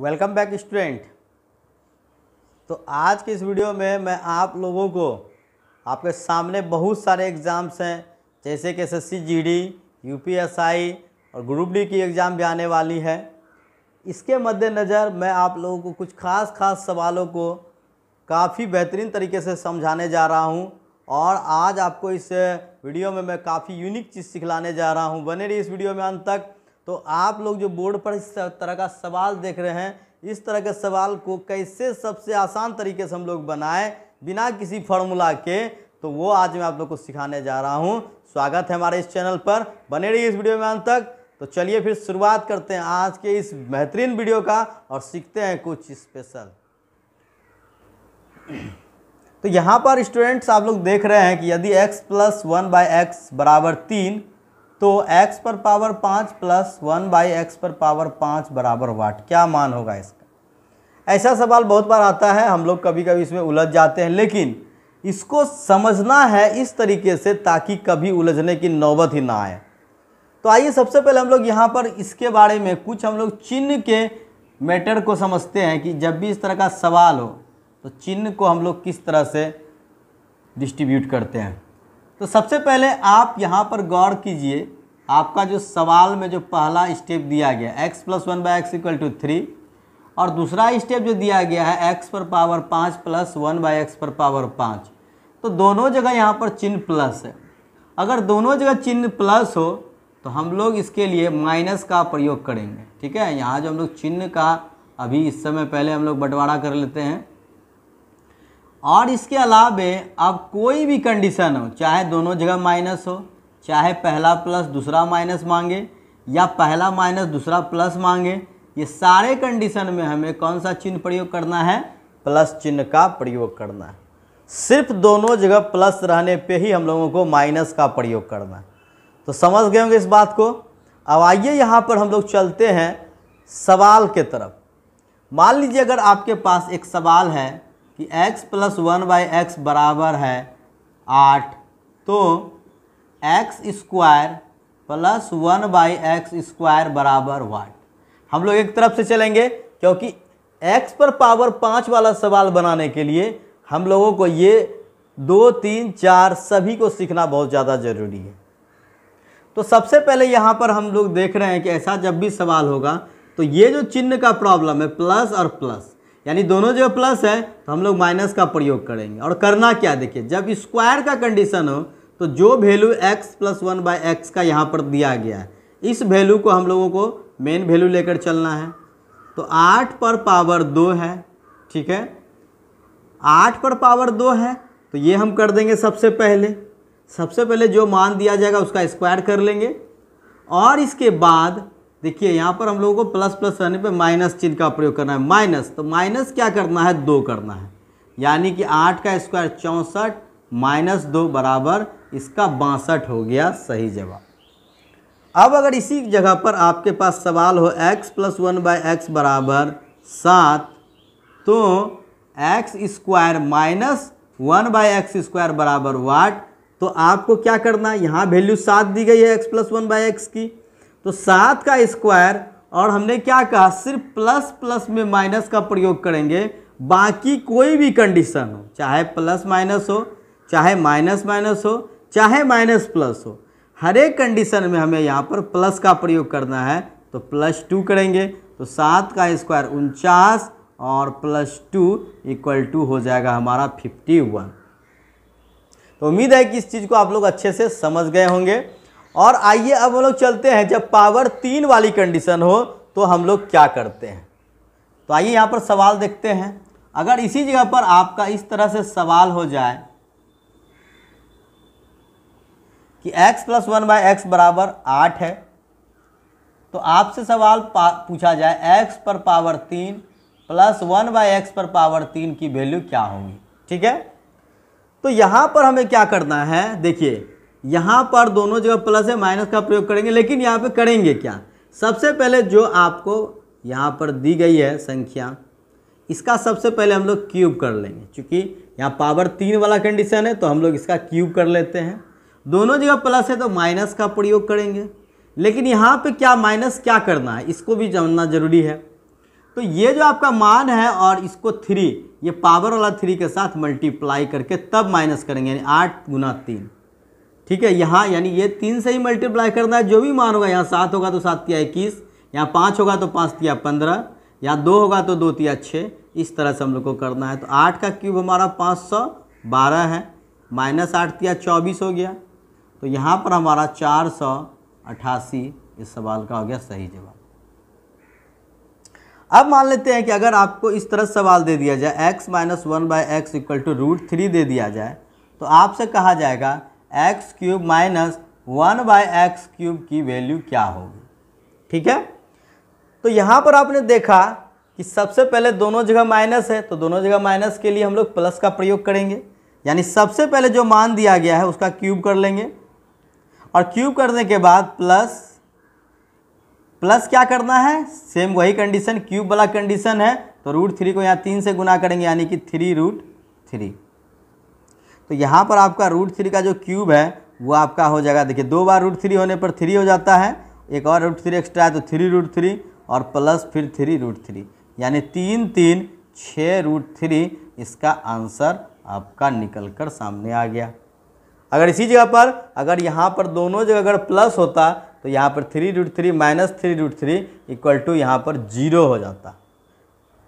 welcome back student तो आज के इस वीडियो में मैं आप लोगों को आपके सामने बहुत सारे एग्ज़ाम्स हैं जैसे कि S S C G D U P S I और ग्रुप डी की एग्ज़ाम भी आने वाली है इसके मद्देनज़र मैं आप लोगों को कुछ ख़ास ख़ास सवालों को काफ़ी बेहतरीन तरीके से समझाने जा रहा हूँ और आज आपको इस वीडियो में मैं काफ़ी यूनिक चीज़ सिखलाने जा रहा हूँ बने रही इस वीडियो में अंत तक तो आप लोग जो बोर्ड पर इस तरह का सवाल देख रहे हैं इस तरह के सवाल को कैसे सबसे आसान तरीके से हम लोग बनाएं बिना किसी फार्मूला के तो वो आज मैं आप लोग को सिखाने जा रहा हूँ स्वागत है हमारे इस चैनल पर बने रहिए इस वीडियो में अंत तक तो चलिए फिर शुरुआत करते हैं आज के इस बेहतरीन वीडियो का और सीखते हैं कुछ स्पेशल तो यहाँ पर स्टूडेंट्स आप लोग देख रहे हैं कि यदि x plus one by x बराबर तीन तो x पर पावर पाँच प्लस वन बाई एक्स पर पावर पाँच बराबर वाट क्या मान होगा इसका ऐसा सवाल बहुत बार आता है हम लोग कभी कभी इसमें उलझ जाते हैं लेकिन इसको समझना है इस तरीके से ताकि कभी उलझने की नौबत ही ना आए तो आइए सबसे पहले हम लोग यहाँ पर इसके बारे में कुछ हम लोग चिन्ह के मैटर को समझते हैं कि जब भी इस तरह का सवाल हो तो चिन्ह को हम लोग किस तरह से डिस्ट्रीब्यूट करते हैं तो सबसे पहले आप यहाँ पर गौर कीजिए आपका जो सवाल में जो पहला स्टेप दिया गया x plus one by x equal to three और दूसरा स्टेप जो दिया गया है एक्स पर पावर पाँच प्लस वन बाई एक्स पर पावर पाँच तो दोनों जगह यहाँ पर चिन्ह प्लस है अगर दोनों जगह चिन्ह प्लस हो तो हम लोग इसके लिए माइनस का प्रयोग करेंगे ठीक है यहाँ जो हम लोग चिन्ह का अभी इस समय पहले हम लोग बंटवारा कर लेते हैं और इसके अलावा अब कोई भी कंडीशन हो चाहे दोनों जगह माइनस हो चाहे पहला प्लस दूसरा माइनस मांगे या पहला माइनस दूसरा प्लस मांगे ये सारे कंडीशन में हमें कौन सा चिन्ह प्रयोग करना है प्लस चिन्ह का प्रयोग करना है सिर्फ दोनों जगह प्लस रहने पे ही हम लोगों को माइनस का प्रयोग करना है तो समझ गए होंगे इस बात को अब आइए यहाँ पर हम लोग चलते हैं सवाल के तरफ मान लीजिए अगर आपके पास एक सवाल है कि x plus one by x बराबर है आठ तो x square plus one by x square बराबर वाट हम लोग एक तरफ से चलेंगे क्योंकि एक्स पर पावर पाँच वाला सवाल बनाने के लिए हम लोगों को ये दो तीन चार सभी को सीखना बहुत ज़्यादा ज़रूरी है तो सबसे पहले यहाँ पर हम लोग देख रहे हैं कि ऐसा जब भी सवाल होगा तो ये जो चिन्ह का प्रॉब्लम है प्लस और प्लस यानी दोनों जगह प्लस है तो हम लोग माइनस का प्रयोग करेंगे और करना क्या देखिए जब स्क्वायर का कंडीशन हो तो जो value x plus one by x का यहाँ पर दिया गया है इस वैल्यू को हम लोगों को मेन वैल्यू लेकर चलना है तो आठ पर पावर दो है ठीक है आठ पर पावर दो है तो ये हम कर देंगे सबसे पहले सबसे पहले जो मान दिया जाएगा उसका स्क्वायर कर लेंगे और इसके बाद देखिए यहाँ पर हम लोगों को प्लस प्लस रहने पे माइनस चिन्ह का प्रयोग करना है माइनस तो माइनस क्या करना है दो करना है यानी कि आठ का स्क्वायर चौंसठ माइनस दो बराबर इसका बासठ हो गया सही जवाब अब अगर इसी जगह पर आपके पास सवाल हो x plus one by x बराबर सात तो x square minus one by x square बराबर वाट तो आपको क्या करना है यहाँ वैल्यू सात दी गई है x plus one by x की तो सात का स्क्वायर और हमने क्या कहा सिर्फ प्लस प्लस में माइनस का प्रयोग करेंगे बाकी कोई भी कंडीशन हो चाहे प्लस माइनस हो चाहे माइनस माइनस हो चाहे माइनस प्लस हो हर एक कंडीशन में हमें यहाँ पर प्लस का प्रयोग करना है तो प्लस टू करेंगे तो सात का स्क्वायर उनचास और प्लस टू इक्वल टू हो जाएगा हमारा फिफ्टी वन तो उम्मीद है कि इस चीज़ को आप लोग अच्छे से समझ गए होंगे और आइए अब हम लोग चलते हैं जब पावर तीन वाली कंडीशन हो तो हम लोग क्या करते हैं तो आइए यहाँ पर सवाल देखते हैं अगर इसी जगह पर आपका इस तरह से सवाल हो जाए कि x plus one by x बराबर आठ है तो आपसे सवाल पूछा जाए x पर पावर तीन प्लस वन बाय एक्स पर पावर तीन की वैल्यू क्या होगी ठीक है तो यहाँ पर हमें क्या करना है देखिए यहाँ पर दोनों जगह प्लस है माइनस का प्रयोग करेंगे लेकिन यहाँ पे करेंगे क्या सबसे पहले जो आपको यहाँ पर दी गई है संख्या इसका सबसे पहले हम लोग क्यूब कर लेंगे क्योंकि यहाँ पावर तीन वाला कंडीशन है तो हम लोग इसका क्यूब कर लेते हैं दोनों जगह प्लस है तो माइनस का प्रयोग करेंगे लेकिन यहाँ पे क्या माइनस क्या करना है इसको भी जानना जरूरी है तो ये जो आपका मान है और इसको थ्री ये पावर वाला थ्री के साथ मल्टीप्लाई करके तब माइनस करेंगे यानी आठ गुना तीन ठीक है यहाँ यानी ये तीन से ही मल्टीप्लाई करना है जो भी मान होगा यहाँ सात होगा तो सात तिया इक्कीस यहाँ पाँच होगा तो पाँच तिया पंद्रह यहाँ दो होगा तो दो तिया छः इस तरह से हम लोग को करना है तो आठ का क्यूब हमारा पाँच सौ बारह है माइनस आठ तिया चौबीस हो गया तो यहाँ पर हमारा चार सौ अट्ठासी इस सवाल का हो गया सही जवाब अब मान लेते हैं कि अगर आपको इस तरह सवाल दे दिया जाए x minus one by x equal to root three दे दिया जाए तो आपसे कहा जाएगा x cube minus one by x cube की वैल्यू क्या होगी ठीक है तो यहाँ पर आपने देखा कि सबसे पहले दोनों जगह माइनस है तो दोनों जगह माइनस के लिए हम लोग प्लस का प्रयोग करेंगे यानी सबसे पहले जो मान दिया गया है उसका क्यूब कर लेंगे और क्यूब करने के बाद प्लस प्लस क्या करना है सेम वही कंडीशन क्यूब वाला कंडीशन है तो रूट थ्री को यहाँ तीन से गुना करेंगे यानी कि थ्री रूट थ्री तो यहाँ पर आपका रूट थ्री का जो क्यूब है वो आपका हो जाएगा देखिए दो बार रूट थ्री होने पर थ्री हो जाता है एक और रूट थ्री एक्स्ट्रा है तो थ्री रूट थ्री और प्लस फिर थ्री रूट थ्री यानी तीन तीन छः रूट थ्री इसका आंसर आपका निकल कर सामने आ गया अगर इसी जगह पर अगर यहाँ पर दोनों जगह अगर प्लस होता तो यहाँ पर three root three minus three root three equal to यहाँ पर जीरो हो जाता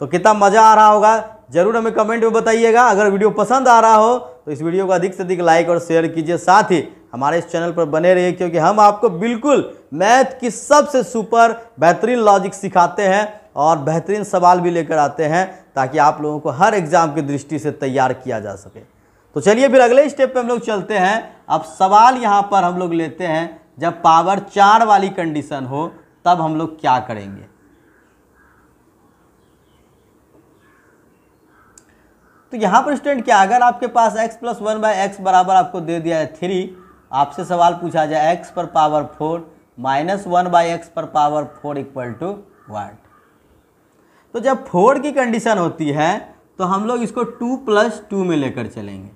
तो कितना मज़ा आ रहा होगा ज़रूर हमें कमेंट में बताइएगा अगर वीडियो पसंद आ रहा हो तो इस वीडियो को अधिक से अधिक लाइक और शेयर कीजिए साथ ही हमारे इस चैनल पर बने रहिए क्योंकि हम आपको बिल्कुल मैथ की सबसे सुपर बेहतरीन लॉजिक सिखाते हैं और बेहतरीन सवाल भी लेकर आते हैं ताकि आप लोगों को हर एग्ज़ाम की दृष्टि से तैयार किया जा सके तो चलिए फिर अगले स्टेप पे हम लोग चलते हैं अब सवाल यहाँ पर हम लोग लेते हैं जब पावर चार वाली कंडीशन हो तब हम लोग क्या करेंगे तो यहाँ पर स्टूडेंट क्या अगर आपके पास x plus one by x बराबर आपको दे दिया है थ्री आपसे सवाल पूछा जाए x पर power four minus one by x पर power four equal to what तो जब फोर की कंडीशन होती है तो हम लोग इसको टू प्लस टू में लेकर चलेंगे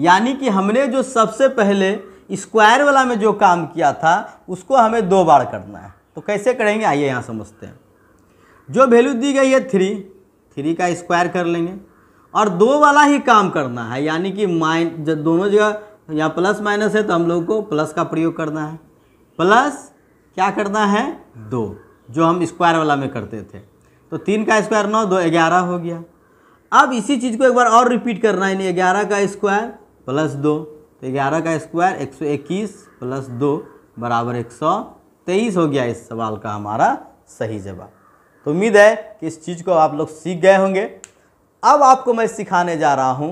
यानी कि हमने जो सबसे पहले स्क्वायर वाला में जो काम किया था उसको हमें दो बार करना है तो कैसे करेंगे आइए यहाँ समझते हैं जो वैल्यू दी गई है थ्री थ्री का स्क्वायर कर लेंगे और दो वाला ही काम करना है यानी कि माइन जब दोनों जगह यहाँ प्लस माइनस है तो हम लोग को प्लस का प्रयोग करना है प्लस क्या करना है दो जो हम स्क्वायर वाला में करते थे तो तीन का स्क्वायर नौ दो ग्यारह हो गया अब इसी चीज़ को एक बार और रिपीट करना है यानी ग्यारह का स्क्वायर प्लस दो तो ग्यारह का स्क्वायर एक सौ इक्कीस प्लस दो बराबर एक सौ तेईस हो गया इस सवाल का हमारा सही जवाब तो उम्मीद है कि इस चीज़ को आप लोग सीख गए होंगे अब आपको मैं सिखाने जा रहा हूँ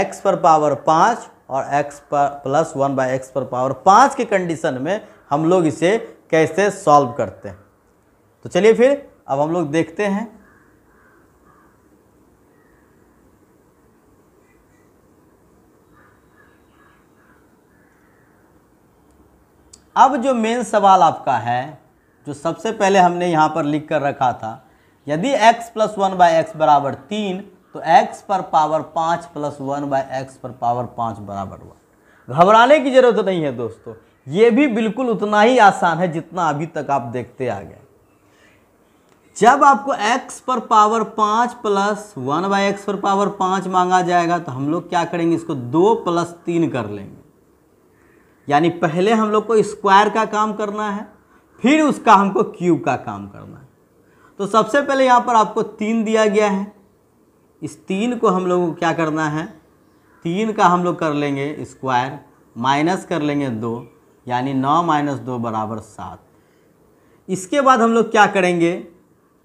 एक्स पर पावर पाँच और एक्स पर प्लस वन बाई एक्स पर पावर पाँच के कंडीशन में हम लोग इसे कैसे सॉल्व करते हैं तो चलिए फिर अब हम लोग देखते हैं अब जो मेन सवाल आपका है जो सबसे पहले हमने यहाँ पर लिख कर रखा था यदि x plus one by x बराबर तीन तो x पर पावर पाँच प्लस वन बाय एक्स पर पावर पाँच बराबर वन घबराने की ज़रूरत नहीं है दोस्तों ये भी बिल्कुल उतना ही आसान है जितना अभी तक आप देखते आ गए जब आपको x पर पावर पाँच प्लस वन बाई एक्स पर पावर पाँच मांगा जाएगा तो हम लोग क्या करेंगे इसको दो प्लस तीन कर लेंगे यानी पहले हम लोग को स्क्वायर का काम करना है फिर उसका हमको क्यूब का काम करना है तो सबसे पहले यहाँ पर आपको तीन दिया गया है इस तीन को हम लोगों को क्या करना है तीन का हम लोग कर लेंगे स्क्वायर माइनस कर लेंगे दो यानी नौ माइनस दो बराबर सात इसके बाद हम लोग क्या करेंगे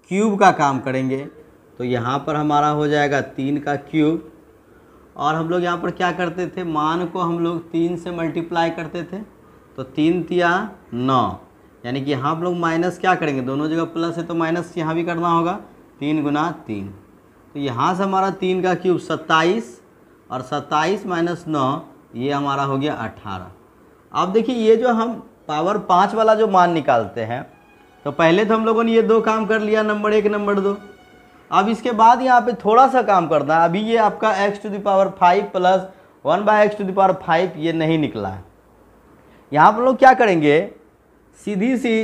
क्यूब का काम करेंगे तो यहाँ पर हमारा हो जाएगा तीन का क्यूब और हम लोग यहाँ पर क्या करते थे मान को हम लोग तीन से मल्टीप्लाई करते थे तो तीन तिया नौ यानी कि यहाँ हम लोग माइनस क्या करेंगे दोनों जगह प्लस है तो माइनस यहाँ भी करना होगा तीन गुना तीन तो यहाँ से हमारा तीन का क्यूब सत्ताईस और सत्ताईस माइनस नौ ये हमारा हो गया अट्ठारह अब देखिए ये जो हम पावर पाँच वाला जो मान निकालते हैं तो पहले तो हम लोगों ने ये दो काम कर लिया नंबर एक नंबर दो अब इसके बाद यहाँ पे थोड़ा सा काम करना है अभी ये आपका x to the power five plus one by x to the power five ये नहीं निकला है यहाँ पर लोग क्या करेंगे सीधी सी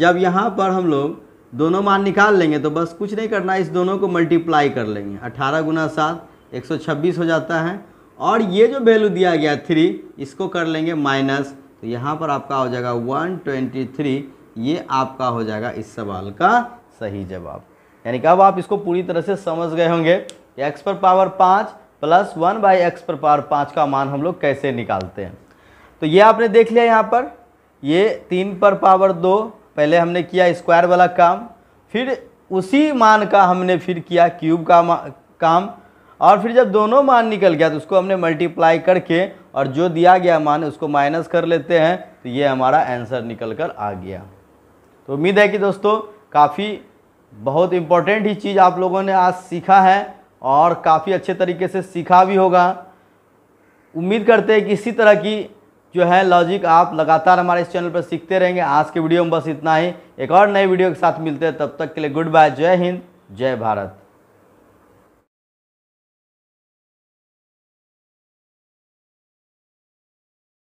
जब यहाँ पर हम लोग दोनों मान निकाल लेंगे तो बस कुछ नहीं करना इस दोनों को मल्टीप्लाई कर लेंगे अठारह गुना सात एक सौ छब्बीस हो जाता है और ये जो वैल्यू दिया गया थ्री इसको कर लेंगे माइनस तो यहाँ पर आपका हो जाएगा वन ट्वेंटी थ्री ये आपका हो जाएगा इस सवाल का सही जवाब यानी कि अब आप इसको पूरी तरह से समझ गए होंगे कि एक्स पर पावर पाँच प्लस वन बाई एक्स पर पावर पाँच का मान हम लोग कैसे निकालते हैं तो ये आपने देख लिया यहाँ पर ये तीन पर पावर दो पहले हमने किया स्क्वायर वाला काम फिर उसी मान का हमने फिर किया क्यूब का काम और फिर जब दोनों मान निकल गया तो उसको हमने मल्टीप्लाई करके और जो दिया गया मान उसको माइनस कर लेते हैं तो ये हमारा आंसर निकल कर आ गया तो उम्मीद है कि दोस्तों काफ़ी बहुत इम्पोर्टेंट ही चीज़ आप लोगों ने आज सीखा है और काफ़ी अच्छे तरीके से सीखा भी होगा उम्मीद करते हैं कि इसी तरह की जो है लॉजिक आप लगातार हमारे इस चैनल पर सीखते रहेंगे आज के वीडियो में बस इतना ही एक और नए वीडियो के साथ मिलते हैं तब तक के लिए गुड बाय जय हिंद जय भारत